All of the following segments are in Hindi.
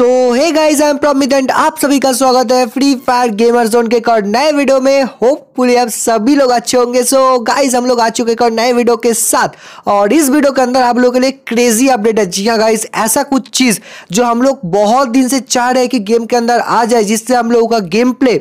so hey guys I am प्रोमिडेंट आप सभी का स्वागत है फ्री फायर गेमर जोन के एक और नए वीडियो में होपफुली आप सभी लोग अच्छे होंगे सो so, गाइस हम लोग आ चुके एक और नए वीडियो के साथ और इस वीडियो के अंदर आप लोगों के लिए क्रेजी अपडेट है जी हाँ गाइस ऐसा कुछ चीज़ जो हम लोग बहुत दिन से चाह रहे हैं कि गेम के अंदर आ जाए जिससे हम लोगों का गेम प्ले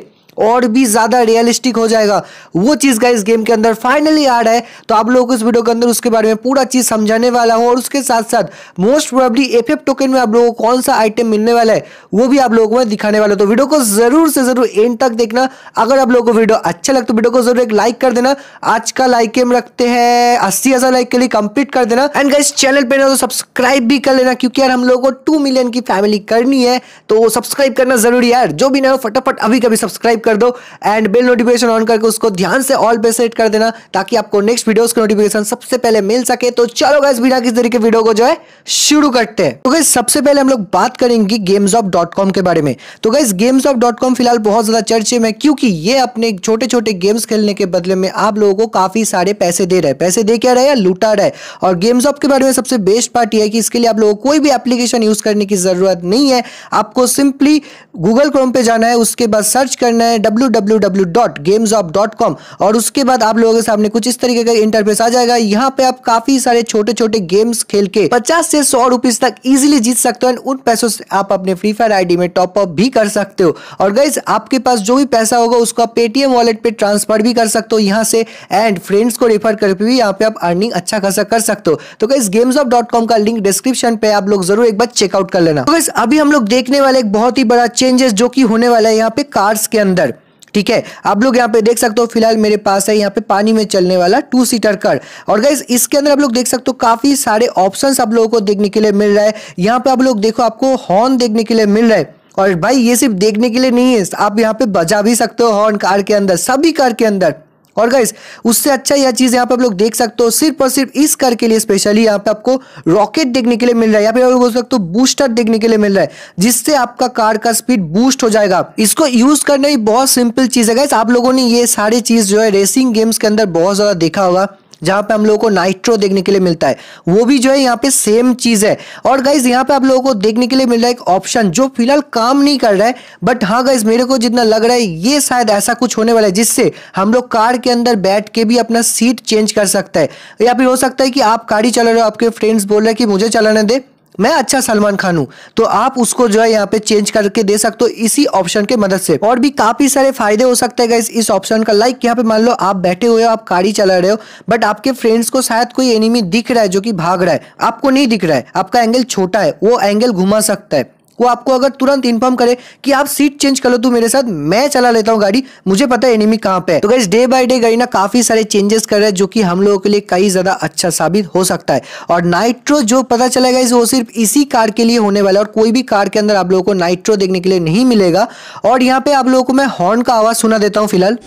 और भी ज़्यादा रियलिस्टिक हो जाएगा वो चीज़ का इस गेम के अंदर फाइनली आ रहा है तो आप लोग इस वीडियो के अंदर उसके बारे में पूरा चीज़ समझाने वाला हूँ और उसके साथ साथ मोस्ट प्रोबली एफ टोकन में आप लोगों को कौन सा आइटम मिलने वाला है वो भी आप लोगों को दिखाने वाला तो वीडियो को ज़रूर से ज़रूर एंड तक देखना अगर आप लोगों को वीडियो अच्छा लगता तो वीडियो को जरूर एक लाइक कर देना आज का लाइक एम रखते हैं अस्सी लाइक के लिए कंप्लीट कर देना एंड गाइस चैनल पर ना तो सब्सक्राइब भी कर लेना क्योंकि यार हम लोगों को टू मिलियन की फैमिली करनी है तो सब्सक्राइब करना जरूरी है जो भी ना हो फटाफट अभी कभी सब्सक्राइब कर दो एंड बिल नोटिफिकेशन ऑन करके उसको ध्यान से ऑल पे सेट कर देना ताकि आपको नेक्स्ट वीडियोस का नोटिफिकेशन सबसे पहले मिल सके तो चलो गाइस बिना किसी तरीके वीडियो को जो है शुरू करते हैं तो गाइस सबसे पहले हम लोग बात करेंगे गेम्स ऑफ डॉट कॉम के बारे में तो guys games of dot com फिलहाल बहुत ज़्यादा चर्चे में क्योंकि ये अपने छोटे छोटे गेम्स खेलने के बदले में आप लोगों को काफ़ी सारे पैसे दे रहे हैं पैसे दे क्या रहे हैं लूटा रहे और गेम्स ऑफ के बारे में सबसे बेस्ट पार्ट यह है कि इसके लिए आप लोगों को कोई भी एप्लीकेशन यूज़ करने की ज़रूरत नहीं है आपको सिंपली गूगल क्रोम पे जाना है उसके बाद सर्च करना है हैं www.gamesop.com और उसके बाद आप लोगों के सामने कुछ इस तरीके का इंटरफेस आ जाएगा यहाँ पे आप काफी सारे छोटे छोटे गेम्स खेल के पचास से सौ रुपीज तक इजिली जीत सकते हो उन पैसों से आप अपने फ्री फायर आईडी में टॉप अप भी कर सकते हो और गाइज आपके पास जो भी पैसा होगा उसको आप पेटीएम वॉलेट पे ट्रांसफर भी कर सकते हो यहाँ से एंड फ्रेंड्स को रेफर करके भी यहाँ पे आप अर्निंग अच्छा खासा कर सकते हो तो गाइज गेम्स का लिंक डिस्क्रिप्शन पे आप लोग जरूर एक बार चेकआउट कर लेना तो अभी हम लोग देखने वाले एक बहुत ही बड़ा चेंजेस जो कि होने वाला है यहाँ पे कार्स के अंदर ठीक है आप लोग यहाँ पे देख सकते हो फिलहाल मेरे पास है यहाँ पे पानी में चलने वाला टू सीटर कर और गाइज इसके अंदर आप लोग देख सकते हो काफी सारे ऑप्शन आप लोगों को देखने के लिए मिल रहा है यहाँ पे आप लोग देखो आपको हॉर्न देखने के लिए मिल रहा है और भाई ये सिर्फ देखने के लिए नहीं है आप यहाँ पे बजा भी सकते हो हॉर्न कार के अंदर सभी कार के अंदर और गाइज उससे अच्छा यह चीज़ यहाँ पे आप लोग देख सकते हो सिर्फ और सिर्फ इस कर के लिए स्पेशली यहाँ पे आपको रॉकेट देखने के लिए मिल रहा है या फिर बोल सकते हो बूस्टर देखने के लिए मिल रहा है जिससे आपका कार का स्पीड बूस्ट हो जाएगा इसको यूज करना ही बहुत सिंपल चीज़ है गाइज आप लोगों ने ये सारी चीज़ जो है रेसिंग गेम्स के अंदर बहुत ज़्यादा देखा होगा जहां पे हम लोगों को नाइट्रो देखने के लिए मिलता है वो भी जो है यहाँ पे सेम चीज़ है और गाइज यहाँ पे आप लोगों को देखने के लिए मिल रहा है एक ऑप्शन जो फिलहाल काम नहीं कर रहा है बट हाँ गाइज मेरे को जितना लग रहा है ये शायद ऐसा कुछ होने वाला है जिससे हम लोग कार के अंदर बैठ के भी अपना सीट चेंज कर सकता है या फिर हो सकता है कि आप गाड़ी चला रहे हो आपके फ्रेंड्स बोल रहे हैं कि मुझे चलाने दे मैं अच्छा सलमान खान हूँ तो आप उसको जो है यहाँ पे चेंज करके दे सकते हो इसी ऑप्शन के मदद से और भी काफी सारे फायदे हो सकते हैं इस ऑप्शन का लाइक यहाँ पे मान लो आप बैठे हुए हो आप गाड़ी चला रहे हो बट आपके फ्रेंड्स को शायद कोई एनिमी दिख रहा है जो की भाग रहा है आपको नहीं दिख रहा है आपका एंगल छोटा है वो एंगल घुमा सकता है वो आपको अगर तुरंत इन्फॉर्म करे कि आप सीट चेंज कर लो तू मेरे साथ मैं चला लेता हूँ गाड़ी मुझे पता है एनिमी कहाँ पे है तो गाइज डे बाय डे गाड़ी ना काफी सारे चेंजेस कर रहे हैं जो कि हम लोगों के लिए कई ज्यादा अच्छा साबित हो सकता है और नाइट्रो जो पता चलेगा वो सिर्फ इसी कार के लिए होने वाला है और कोई भी कार के अंदर आप लोगों को नाइट्रो देखने के लिए नहीं मिलेगा और यहाँ पे आप लोगों को मैं हॉर्न का आवाज सुना देता हूँ फिलहाल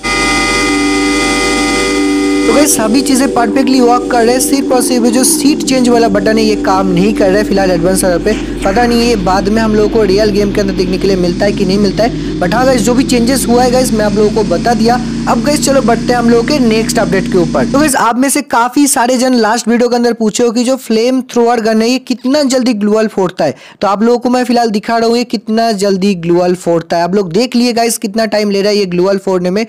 तो गई सभी चीज़ें परफेक्टली वर्क कर रहे हैं सिर्फ और सिर्फ जो सीट चेंज वाला बटन है ये काम नहीं कर रहा है फिलहाल एडवांस पे पता नहीं है बाद में हम लोगों को रियल गेम के अंदर देखने के लिए मिलता है कि नहीं मिलता है बट हाँ गाइस जो भी चेंजेस हुआ है गाइस मैं आप लोगों को बता दिया अब गाइस चलो बढ़ते हैं हम लोगों के नेक्स्ट अपडेट के ऊपर तो गाइस आप में से काफी सारे जन लास्ट वीडियो के अंदर पूछे हो कि जो फ्लेम थ्रोअर गन है ये कितना जल्दी ग्लूअल फोड़ता है तो आप लोगों को मैं फिलहाल दिखा रहा हूँ ये कितना जल्दी ग्लूअल फोड़ता है आप लोग देख लिए गाइस कितना टाइम ले रहा है ये ग्लूअल फोड़ने में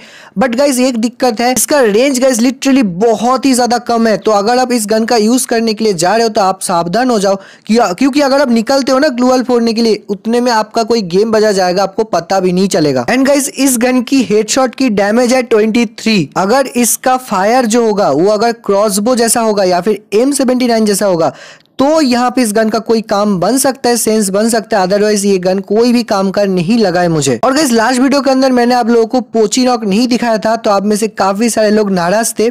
बट गाइज एक दिक्कत है इसका रेंज गाइज लिटरली बहुत ही ज्यादा कम है तो अगर आप इस गन का यूज करने के लिए जा रहे हो तो आप सावधान हो जाओ क्योंकि अगर आप निकल डालते हो ना ग्लूअल फोड़ने के लिए उतने में आपका कोई गेम बजा जाएगा आपको पता भी नहीं चलेगा एंड गाइज इस गन की हेडशॉट की डैमेज है 23 अगर इसका फायर जो होगा वो अगर क्रॉसबो जैसा होगा या फिर एम सेवेंटी नाइन जैसा होगा तो यहाँ पे इस गन का कोई काम बन सकता है सेंस बन सकता है अदरवाइज ये गन कोई भी काम कर नहीं लगा है मुझे और गैस लास्ट वीडियो के अंदर मैंने आप लोगों को पोची नॉक नहीं दिखाया था तो आप में से काफी सारे लोग नाराज थे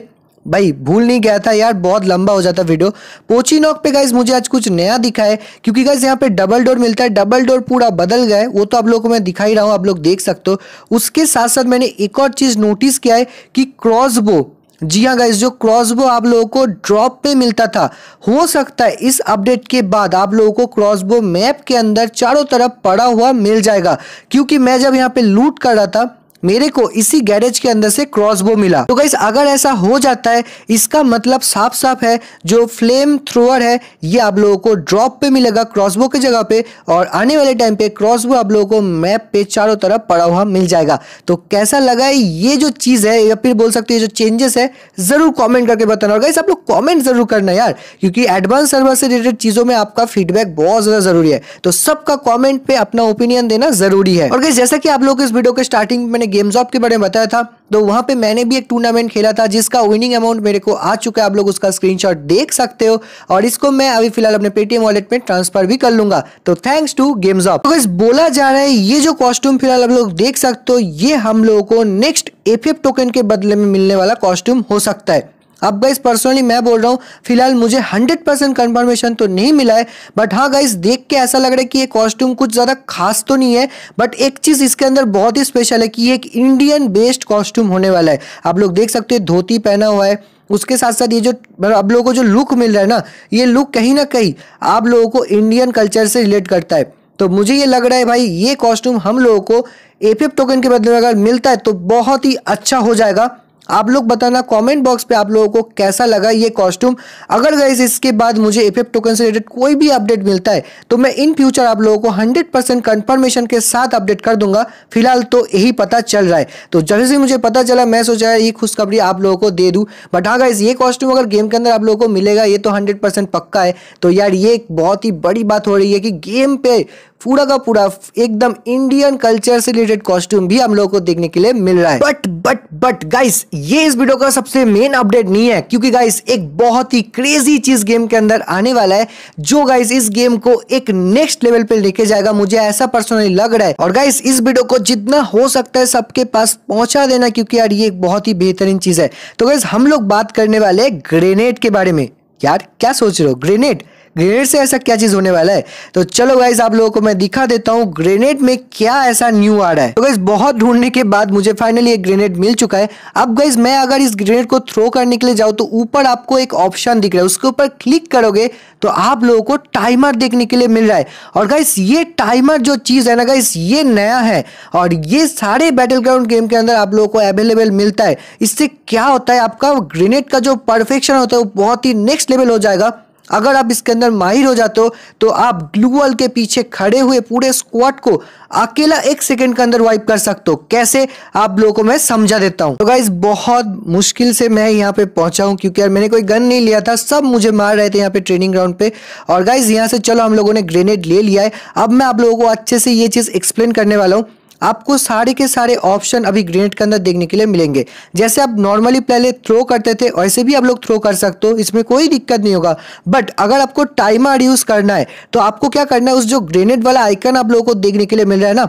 भाई भूल नहीं गया था यार बहुत लंबा हो जाता वीडियो पोची नॉक पे गाइज मुझे आज कुछ नया दिखा है क्योंकि गाइज यहाँ पे डबल डोर मिलता है डबल डोर पूरा बदल गया है वो तो आप लोगों को मैं दिखा ही रहा हूँ आप लोग देख सकते हो उसके साथ साथ मैंने एक और चीज़ नोटिस किया है कि क्रॉसबो जी हाँ गाइज जो क्रॉसबो आप लोगों को ड्रॉप पे मिलता था हो सकता है इस अपडेट के बाद आप लोगों को क्रॉसबो मैप के अंदर चारों तरफ पड़ा हुआ मिल जाएगा क्योंकि मैं जब यहाँ पे लूट कर रहा था मेरे को इसी गैरेज के अंदर से क्रॉसबो मिला तो गाइस अगर ऐसा हो जाता है इसका मतलब साफ साफ है जो फ्लेम थ्रोअर है ये आप लोगों को ड्रॉप पे मिलेगा क्रॉसबो की जगह पे और आने वाले टाइम पे क्रॉसबो आप लोगों को मैप पे चारों तरफ पड़ा हुआ मिल जाएगा तो कैसा लगा है ये जो चीज़ है या फिर बोल सकते हैं जो चेंजेस है ज़रूर कॉमेंट करके बताना और गाइस आप लोग कॉमेंट ज़रूर करना यार क्योंकि एडवांस सर्वर से रिलेटेड चीज़ों में आपका फीडबैक बहुत ज़्यादा ज़रूरी है तो सबका कॉमेंट पे अपना ओपिनियन देना ज़रूरी है और गाइस जैसा कि आप लोग इस वीडियो के स्टार्टिंग में गेम्स ऑफ के बारे में बताया था तो वहां पे मैंने भी एक टूर्नामेंट खेला था जिसका विनिंग अमाउंट मेरे को आ चुका है आप लोग उसका स्क्रीनशॉट देख सकते हो और इसको मैं अभी फिलहाल अपने पेटीएम वॉलेट में ट्रांसफर भी कर लूंगा तो थैंक्स टू गेम्स ऑफ तो बोला जा रहा है ये जो कॉस्ट्यूम फिलहाल आप लोग देख सकते हो ये हम लोगों को नेक्स्ट एफ टोकन के बदले में मिलने वाला कॉस्ट्यूम हो सकता है अब गाइस पर्सनली मैं बोल रहा हूँ फिलहाल मुझे 100 परसेंट कन्फर्मेशन तो नहीं मिला है बट हाँ गाइस देख के ऐसा लग रहा है कि ये कॉस्ट्यूम कुछ ज़्यादा खास तो नहीं है बट एक चीज़ इसके अंदर बहुत ही स्पेशल है कि ये एक इंडियन बेस्ड कॉस्ट्यूम होने वाला है आप लोग देख सकते हैं धोती पहना हुआ है उसके साथ साथ ये जो मतलब आप लोगों को जो लुक मिल रहा है ना ये लुक कहीं ना कहीं आप लोगों को इंडियन कल्चर से रिलेट करता है तो मुझे ये लग रहा है भाई ये कॉस्ट्यूम हम लोगों को एपीएफ टोकन के बदले में अगर मिलता है तो बहुत ही अच्छा हो जाएगा आप लोग बताना कमेंट बॉक्स पे आप लोगों को कैसा लगा ये कॉस्ट्यूम अगर गाइज इसके बाद मुझे एफ टोकन से रिलेटेड कोई भी अपडेट मिलता है तो मैं इन फ्यूचर आप लोगों को 100 परसेंट कन्फर्मेशन के साथ अपडेट कर दूंगा फिलहाल तो यही पता चल रहा है तो जैसे से मुझे पता चला मैं सोचा ये खुशखबरी आप लोगों को दे दूँ बट हाँ गाइज ये कॉस्ट्यूम अगर गेम के अंदर आप लोगों को मिलेगा ये तो हंड्रेड पक्का है तो यार ये एक बहुत ही बड़ी बात हो रही है कि गेम पे पूरा का पूरा एकदम इंडियन कल्चर से रिलेटेड कॉस्ट्यूम भी हम लोग को देखने के लिए मिल रहा है बट बट बट गाइस ये इस वीडियो का सबसे मेन अपडेट नहीं है क्योंकि गाइस एक बहुत ही क्रेजी चीज गेम के अंदर आने वाला है जो गाइस इस गेम को एक नेक्स्ट लेवल पे लेके जाएगा मुझे ऐसा पर्सनली लग रहा है और गाइस इस वीडियो को जितना हो सकता है सबके पास पहुंचा देना क्योंकि यार ये एक बहुत ही बेहतरीन चीज है तो गाइस हम लोग बात करने वाले ग्रेनेड के बारे में यार क्या सोच रहे हो ग्रेनेड ग्रेनेड से ऐसा क्या चीज़ होने वाला है तो चलो गाइज आप लोगों को मैं दिखा देता हूँ ग्रेनेड में क्या ऐसा न्यू आ रहा है तो गाइज बहुत ढूंढने के बाद मुझे फाइनली एक ग्रेनेड मिल चुका है अब गाइज मैं अगर इस ग्रेनेड को थ्रो करने के लिए जाऊँ तो ऊपर आपको एक ऑप्शन दिख रहा है उसके ऊपर क्लिक करोगे तो आप लोगों को टाइमर देखने के लिए मिल रहा है और गाइस ये टाइमर जो चीज़ है ना गाइस ये नया है और ये सारे बैटल ग्राउंड गेम के अंदर आप लोगों को अवेलेबल मिलता है इससे क्या होता है आपका ग्रेनेड का जो परफेक्शन होता है वो बहुत ही नेक्स्ट लेवल हो जाएगा अगर आप इसके अंदर माहिर हो जाते हो तो आप ग्लूअल के पीछे खड़े हुए पूरे स्क्वाड को अकेला एक सेकंड के अंदर वाइप कर सकते हो कैसे आप लोगों को मैं समझा देता हूँ तो गाइज बहुत मुश्किल से मैं यहाँ पे पहुंचा हूँ क्योंकि यार मैंने कोई गन नहीं लिया था सब मुझे मार रहे थे यहाँ पे ट्रेनिंग ग्राउंड पे और गाइज यहाँ से चलो हम लोगों ने ग्रेनेड ले लिया है अब मैं आप लोगों को अच्छे से ये चीज़ एक्सप्लेन करने वाला हूँ आपको सारे के सारे ऑप्शन अभी ग्रेनेड के अंदर देखने के लिए मिलेंगे जैसे आप नॉर्मली पहले थ्रो करते थे वैसे भी आप लोग थ्रो कर सकते हो इसमें कोई दिक्कत नहीं होगा बट अगर आपको टाइमर यूज़ करना है तो आपको क्या करना है उस जो ग्रेनेड वाला आइकन आप लोगों को देखने के लिए मिल रहा है ना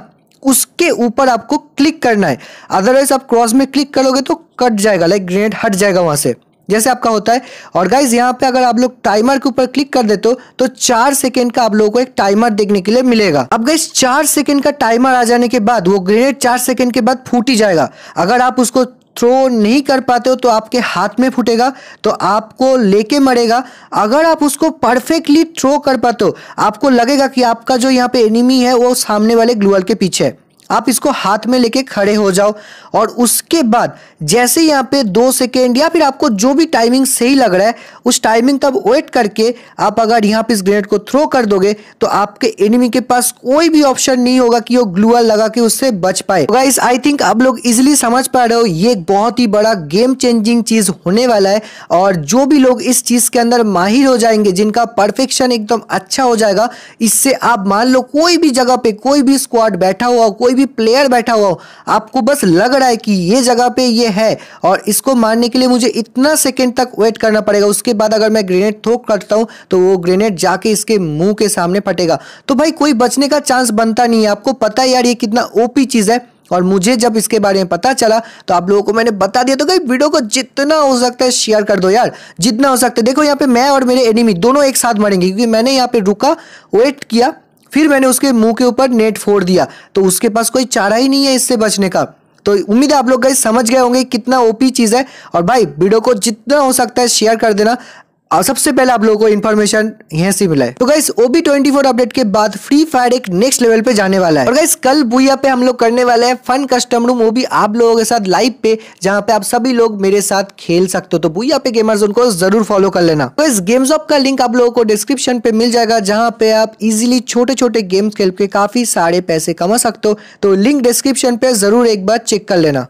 उसके ऊपर आपको क्लिक करना है अदरवाइज आप क्रॉस में क्लिक करोगे तो कट जाएगा लाइक ग्रेनेड हट जाएगा वहां से जैसे आपका होता है और गाइज यहाँ पे अगर आप लोग टाइमर के ऊपर क्लिक कर देते हो तो चार सेकेंड का आप लोगों को एक टाइमर देखने के लिए मिलेगा अब गाइज चार सेकेंड का टाइमर आ जाने के बाद वो ग्रेनेड चार सेकेंड के बाद फूट ही जाएगा अगर आप उसको थ्रो नहीं कर पाते हो तो आपके हाथ में फूटेगा तो आपको लेके मरेगा अगर आप उसको परफेक्टली थ्रो कर पाते हो आपको लगेगा कि आपका जो यहाँ पे एनिमी है वो सामने वाले ग्लूअल के पीछे है आप इसको हाथ में लेके खड़े हो जाओ और उसके बाद जैसे यहाँ पे दो सेकेंड या फिर आपको जो भी टाइमिंग सही लग रहा है उस टाइमिंग तब वेट करके आप अगर यहाँ पे इस ग्रेनेड को थ्रो कर दोगे तो आपके एनिमी के पास कोई भी ऑप्शन नहीं होगा कि वो ग्लूअल लगा के उससे बच पाए गाइस आई थिंक आप लोग इजिली समझ पा रहे हो ये बहुत ही बड़ा गेम चेंजिंग चीज होने वाला है और जो भी लोग इस चीज के अंदर माहिर हो जाएंगे जिनका परफेक्शन एकदम अच्छा हो जाएगा इससे आप मान लो कोई भी जगह पे कोई भी स्क्वाड बैठा हुआ कोई भी भी प्लेयर बैठा हुआ हो आपको बस लग रहा है कि ये जगह पे ये है और इसको मारने के लिए मुझे इतना सेकंड तक वेट करना पड़ेगा उसके बाद अगर मैं ग्रेनेड थोक करता हूँ तो वो ग्रेनेड जाके इसके मुंह के सामने फटेगा तो भाई कोई बचने का चांस बनता नहीं है आपको पता है यार ये कितना ओपी चीज़ है और मुझे जब इसके बारे में पता चला तो आप लोगों को मैंने बता दिया तो भाई वीडियो को जितना हो सकता है शेयर कर दो यार जितना हो सकता है देखो यहाँ पे मैं और मेरे एनिमी दोनों एक साथ मरेंगे क्योंकि मैंने यहाँ पे रुका वेट किया फिर मैंने उसके मुंह के ऊपर नेट फोड़ दिया तो उसके पास कोई चारा ही नहीं है इससे बचने का तो उम्मीद है आप लोग गए समझ गए होंगे कितना ओपी चीज़ है और भाई वीडियो को जितना हो सकता है शेयर कर देना और सबसे पहले आप लोगों को इन्फॉर्मेशन यहाँ से मिला है तो guys OB twenty four update के बाद फ्री फायर एक नेक्स्ट लेवल पे जाने वाला है और गाइस कल भूया पे हम लोग करने वाले हैं फन कस्टम रूम वो भी आप लोगों के साथ लाइव पे जहाँ पे आप सभी लोग मेरे साथ खेल सकते हो तो भूया पे गेमर जोन को जरूर फॉलो कर लेना तो इस गेम्स ऑफ का लिंक आप लोगों को डिस्क्रिप्शन पे मिल जाएगा जहाँ पे आप इजिली छोटे छोटे गेम्स खेल के काफी सारे पैसे कमा सकते हो तो लिंक डिस्क्रिप्शन पे जरूर एक बार चेक कर लेना